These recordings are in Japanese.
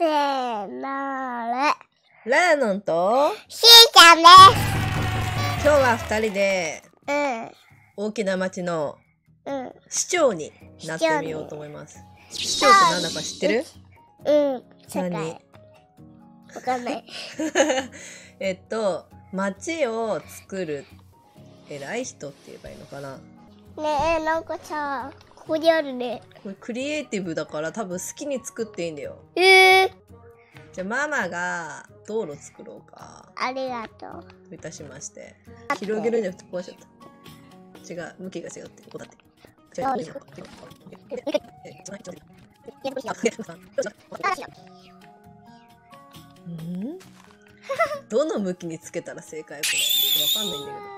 せーのれ。ラーノンと、しーちゃんです。今日は二人で、うん。大きな町の、うん。市長になってみようと思います。市長ってなんだか知ってるうん。何わかんない。えっと、町を作る偉い人って言えばいいのかな。ねえ、なんかさ、ここにあるねこれクリエイティブだから多分好きに作っていいんだよえー、じゃあママが道路作ろうかありがとういたしまして広げるんじゃなくて壊しちゃった違う向きが違うってこだって違う違うん どの向きにつけたら正解これわかんないんだけど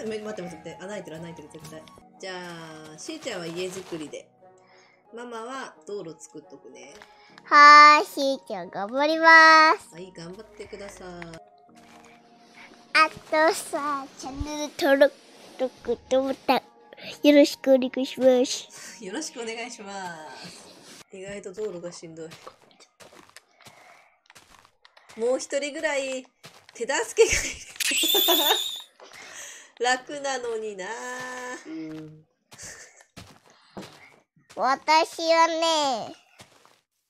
待って待って待って穴開いてる穴開いてる絶対じゃあしーちゃんは家作りでママは道路作っとくねはーいしーちゃん頑張りますはい頑張ってくださいあとさチャンネル登録登録とボタンよろしくお願いします よろしくお願いします意外と道路がしんどいもう一人ぐらい手助けがいる楽なのにな、うん、私はね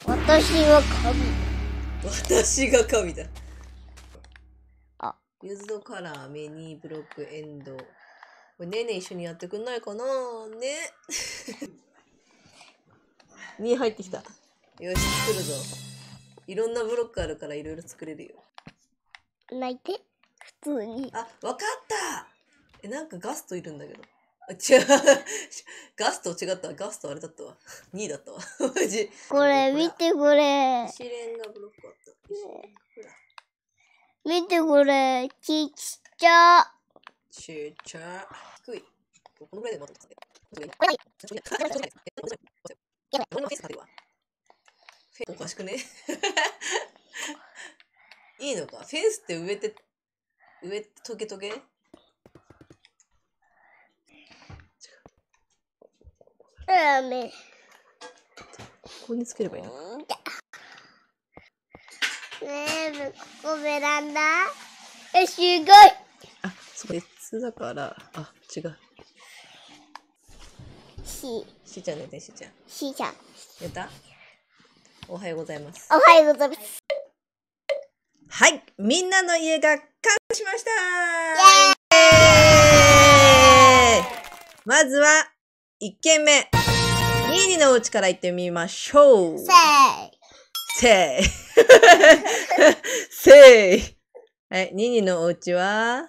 私は神私が神だあユズドカラーメニーブロックエンドこれねね一緒にやってくんないかなねに 入ってきたよし作るぞいろんなブロックあるからいろいろ作れるよ泣いて普通にあわかったえ、なんかガストいるんだけど。あ、違う。ガスト違ったガストあれだったわ。2 位だったわ。マジ。これ、見てこれ。試練がブロックあった。見てこれ。ちっちゃ。ちっちゃ。低い。このぐらいで待ってた。おかしくねいいのかフェンスって植えて、植えてトゲトゲここにつければいいのねえ、ここベランダえ、すごいあ、そこ別だから、あ、違う。し。しーちゃん寝て、しーちゃん。しーちゃん。寝たおはようございます。おはようございます。はい、みんなの家が完成しましたイーまずは、1軒目。ニーニーのお家から行ってみましょう。せーせーせーはい、ニーニのお家は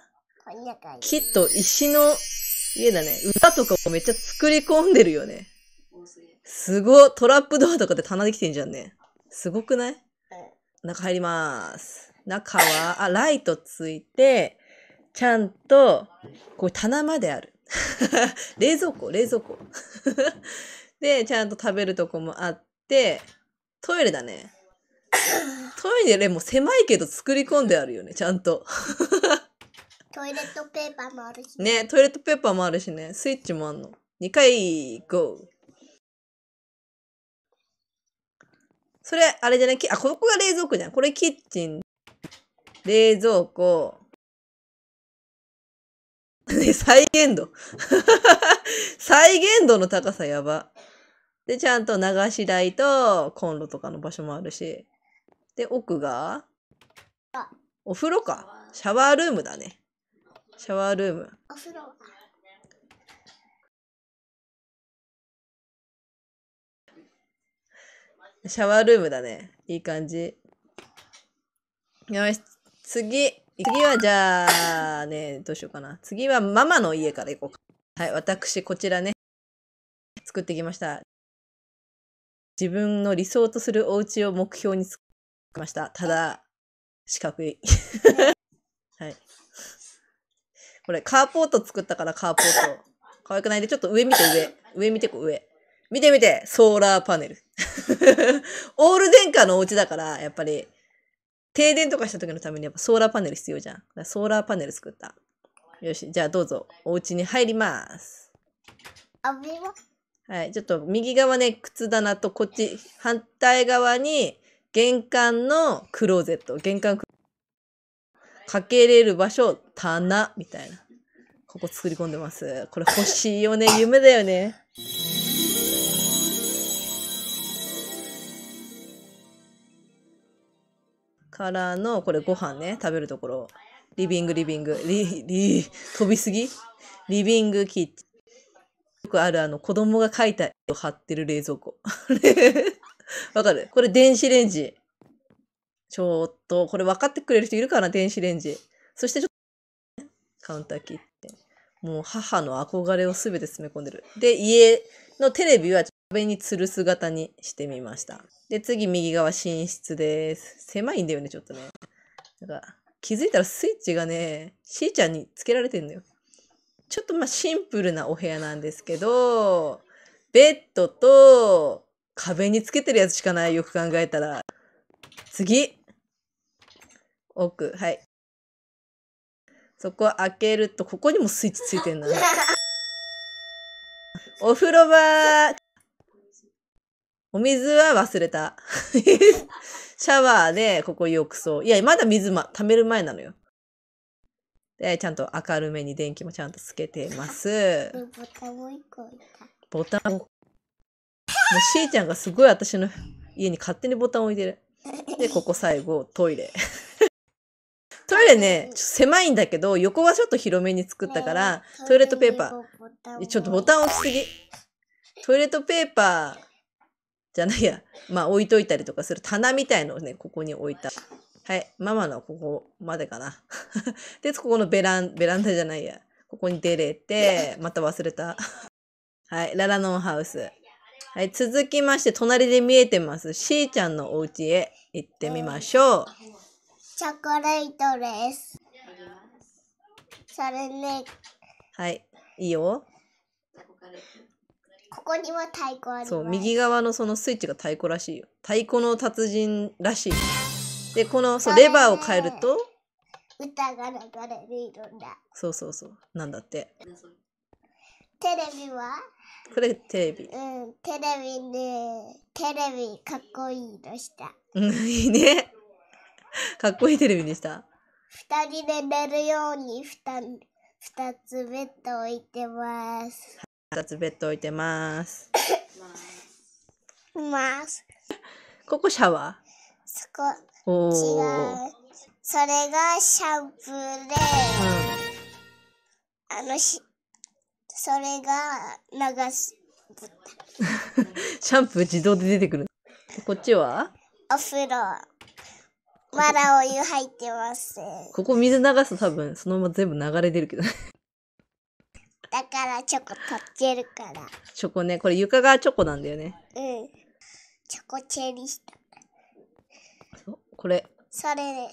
木と石の家だね。歌とかもめっちゃ作り込んでるよね。すごトラップドアとかで棚できてんじゃんね。すごくない中入ります。中は、あ、ライトついて、ちゃんと、こう棚まである。冷蔵庫、冷蔵庫。で、ちゃんと食べるとこもあって、トイレだね。トイレもう狭いけど作り込んであるよね、ちゃんと。トイレットペーパーもあるしね。ね、トイレットペーパーもあるしね。スイッチもあんの。2回、ゴー。それ、あれじゃないあ、ここが冷蔵庫じゃん。これキッチン。冷蔵庫。再現度 再現度の高さやば。で、ちゃんと流し台とコンロとかの場所もあるし。で、奥がお風呂か。シャワールームだね。シャワールーム。お風呂シャワールームだね。いい感じ。よし、次。次はじゃあ、ね、どうしようかな。次はママの家から行こうか。はい、私、こちらね、作ってきました。自分の理想とするお家を目標に作りました。ただ、四角い。はい。これ、カーポート作ったから、カーポート。可愛くないで、ちょっと上見て、上。上見て、上。見てみて、ソーラーパネル。オール電化のお家だから、やっぱり、停電とかした時のためにやっぱソーラーパネル必要じゃん。ソーラーパネル作った。よし、じゃあどうぞ、お家に入ります。はい、ちょっと右側ね、靴棚とこっち、反対側に玄関のクローゼット、玄関かけれる場所、棚みたいな。ここ作り込んでます。これ欲しいよね、夢だよね。からの、これご飯ね、食べるところ。リビング、リビング、リ、リ、飛びすぎリビングキッチン。よくあるあの、子供が描いた絵を貼ってる冷蔵庫。わかるこれ電子レンジ。ちょっと、これ分かってくれる人いるかな電子レンジ。そしてちょっと、カウンターキッチン。もう母の憧れを全て詰め込んでる。で、家のテレビは壁に吊る姿にしてみました。で、次右側寝室です。狭いんだよね、ちょっとね。なんか気づいたらスイッチがね、しーちゃんにつけられてんのよ。ちょっとまあシンプルなお部屋なんですけど、ベッドと壁につけてるやつしかない、よく考えたら。次奥、はい。そこ開けると、ここにもスイッチついてんの。お風呂場お水は忘れた。シャワーで、ここ浴槽。いや、まだ水ま、溜める前なのよ。で、ちゃんと明るめに電気もちゃんとつけてます。ボタンもう一個いた。ボタンもうしーちゃんがすごい私の家に勝手にボタン置いてる。で、ここ最後、トイレ。トイレね、狭いんだけど、横はちょっと広めに作ったから、トイレットペーパー。ちょっとボタン置きすぎ。トイレットペーパー、じゃないや、まあ置いといたりとかする棚みたいのをね、ここに置いた。はい、ママのここまでかな。で、ここのベラン、ベランダじゃないや。ここに出れて、また忘れた。はい、ララノンハウス。はい、続きまして、隣で見えてます、しーちゃんのお家へ行ってみましょう。チョコレートです。それね。はい、いいよ。ここにも太鼓あるそう右側のそのスイッチが太鼓らしいよ太鼓の達人らしいでこのそうレバーを変えると歌が流れるいろんなそうそうそうなんだってテレビはこれテレビうんテレビねテレビかっこいいのしたうんいいねかっこいいテレビでした二人で寝るように二つベッド置いてます二つベッド置いてます。ます。ここシャワーそこ。お違う。それがシャンプーで、うん、あのし、それが流す。シャンプー自動で出てくる。こっちはお風呂。まだお湯入ってません。ここ水流すと多分そのまま全部流れ出るけどだからチョコ取ってるから。チョコね。これ床がチョコなんだよね。うん。チョコチェリした。これ。それ、ね、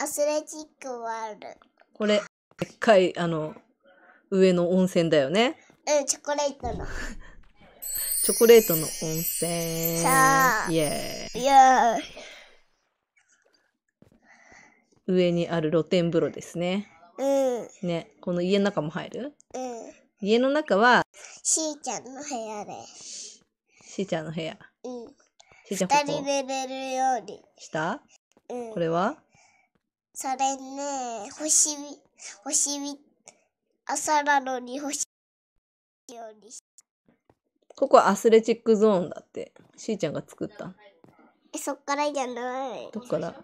アスレチックワールこれ、でっかい、あの、上の温泉だよね。うん、チョコレートの。チョコレートの温泉。さあ。イエーイ。イエーイ。上にある露天風呂ですね。うん。ね、この家の中も入るうん。家の中は、しーちゃんの部屋で。しーちゃんの部屋。うん。しーちゃん二こ人で寝れるように。したうん。これはそれね、星見、星見、朝なのに星見ようにここはアスレチックゾーンだって。しーちゃんが作った。えそっからじゃない。どっから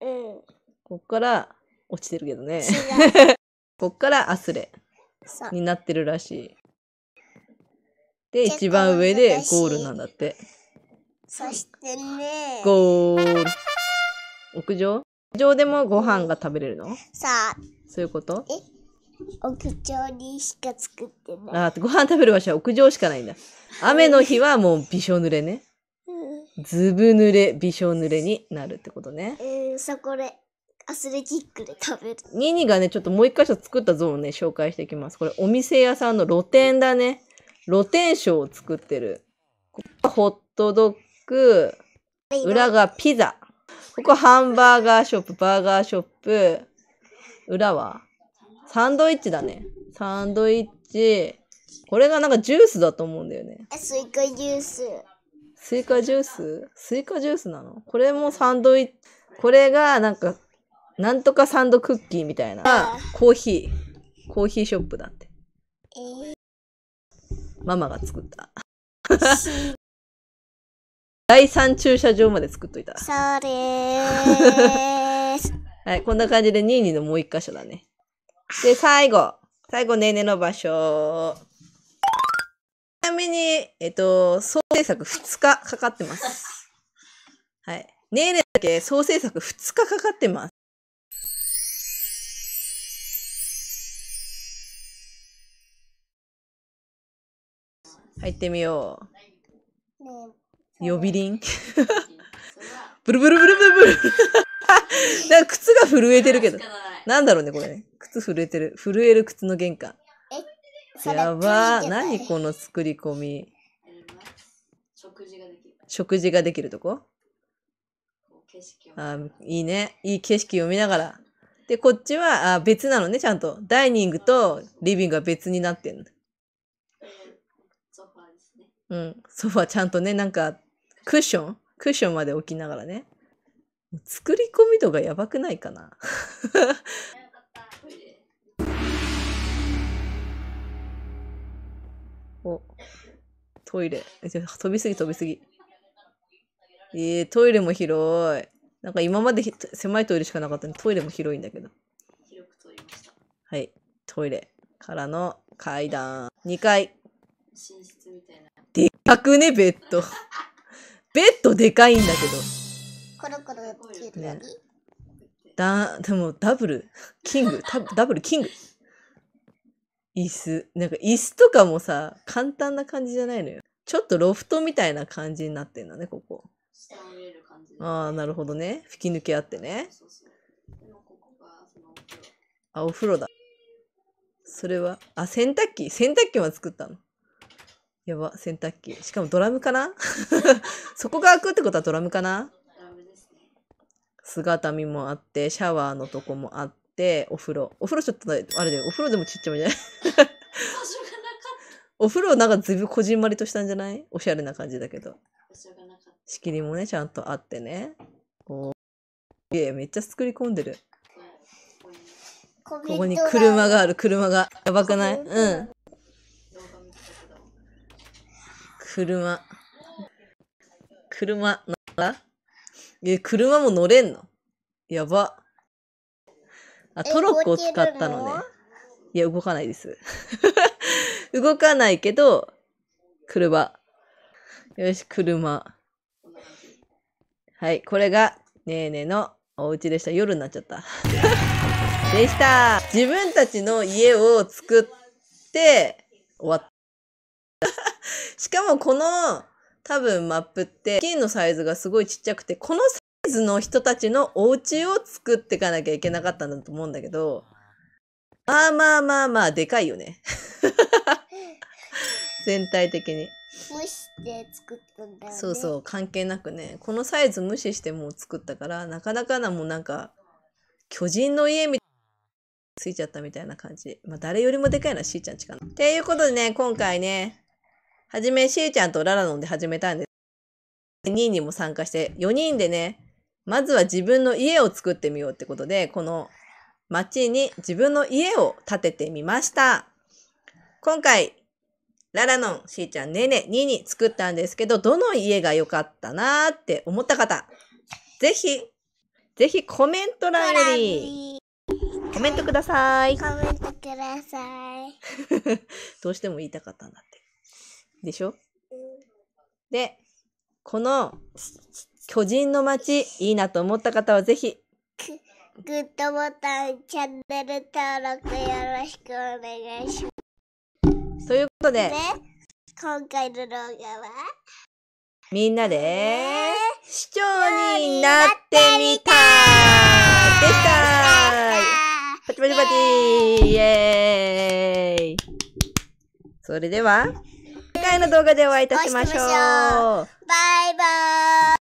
うん。こっから、落ちてるけどね。こっからアスレになってるらしい。で、一番上でゴールなんだって。そしてねゴール。屋上屋上でもご飯が食べれるのさあそういうことえ屋上にしか作ってないあご飯食べる場所は屋上しかないんだ。雨の日はもうびしょ濡れね。ずぶ濡れ、びしょ濡れになるってことね。うんそこでアスレチックで食べる。ニニがね、ちょっともう一箇所作った像をね、紹介していきます。これ、お店屋さんの露店だね。露店商を作ってる。ここホットドッグ、裏がピザ。ここハンバーガーショップ、バーガーショップ、裏はサンドイッチだね。サンドイッチ。これがなんかジュースだと思うんだよね。スイカジュース。スイカジューススイカジュースなのこれもサンドイッチ。これがなんかなんとかサンドクッキーみたいな。コーヒー。コーヒーショップだって。えー、ママが作った。第三駐車場まで作っといた。そうでーす。はい、こんな感じでニーニーのもう一箇所だね。で、最後。最後、ねーねの場所。ちなみに、えっと、総制作2日かかってます。はい。ねーねだけ総制作2日かかってます。入ってみよう。呼び鈴ブルブルブルブルブル なんか靴が震えてるけど。なんだろうね、これね。靴震えてる。震える靴の玄関。やばー。何この作り込み。食事ができる。食事ができるとこあいいね。いい景色を見ながら。で、こっちはあ別なのね、ちゃんと。ダイニングとリビングは別になってんの。うん、ソファちゃんとね、なんか、クッションクッションまで置きながらね。作り込み度がやばくないかな。お、トイレ。え、飛びすぎ飛びすぎ。えー、トイレも広い。なんか今まで狭いトイレしかなかったの、にトイレも広いんだけど。はい、トイレからの階段。2階。寝室みたいな。でかくね、ベッド。ベッドでかいんだけど。コロコロね、だ、でもダブル、キング、ダブルキング。椅子。なんか椅子とかもさ、簡単な感じじゃないのよ。ちょっとロフトみたいな感じになってんだね、ここ。下見る感じ、ね、ああ、なるほどね。吹き抜けあってね。あ、お風呂だ。それは、あ、洗濯機洗濯機は作ったのやば、洗濯機。しかもドラムかな そこが開くってことはドラムかな姿見もあって、シャワーのとこもあって、お風呂。お風呂ちょっと、あれだよ、お風呂でもちっちゃめじゃないお風呂なんかずいぶんこじんまりとしたんじゃないおしゃれな感じだけど。仕切りもね、ちゃんとあってね。おぉ。めっちゃ作り込んでる。ここに車がある、車が。やばくないうん。車。車、ならえ、車も乗れんのやば。あ、トロッコを使ったのね。いや、動かないです。動かないけど、車。よし、車。はい、これが、ねえねえのお家でした。夜になっちゃった。でした。自分たちの家を作って、終わった。しかもこの多分マップって金のサイズがすごいちっちゃくて、このサイズの人たちのお家を作っていかなきゃいけなかったんだと思うんだけど、まあまあまあまあ、でかいよね。全体的に。無視して作ったんだよ、ね、そうそう、関係なくね。このサイズ無視してもう作ったから、なかなかなもうなんか、巨人の家みたいな。ついちゃったみたいな感じ。まあ、誰よりもでかいのはしーちゃんちかな。っていうことでね、今回ね、はじめ、しーちゃんとララノンで始めたんです。2人にも参加して、4人でね、まずは自分の家を作ってみようってことで、この街に自分の家を建ててみました。今回、ララノン、しーちゃん、ネネ、2に作ったんですけど、どの家が良かったなーって思った方、ぜひ、ぜひコメント欄より、コメントください。コメントください。どうしても言いたかったんだって。でしょで、この巨人の街、いいなと思った方はぜひ。グッドボタン、チャンネル登録よろしくお願いします。ということで、ね、今回の動画は、みんなで、ね、市長になってみたでしたパチパチパチイエーイそれでは、回の動画でお会いいたしましょう。バイバーイ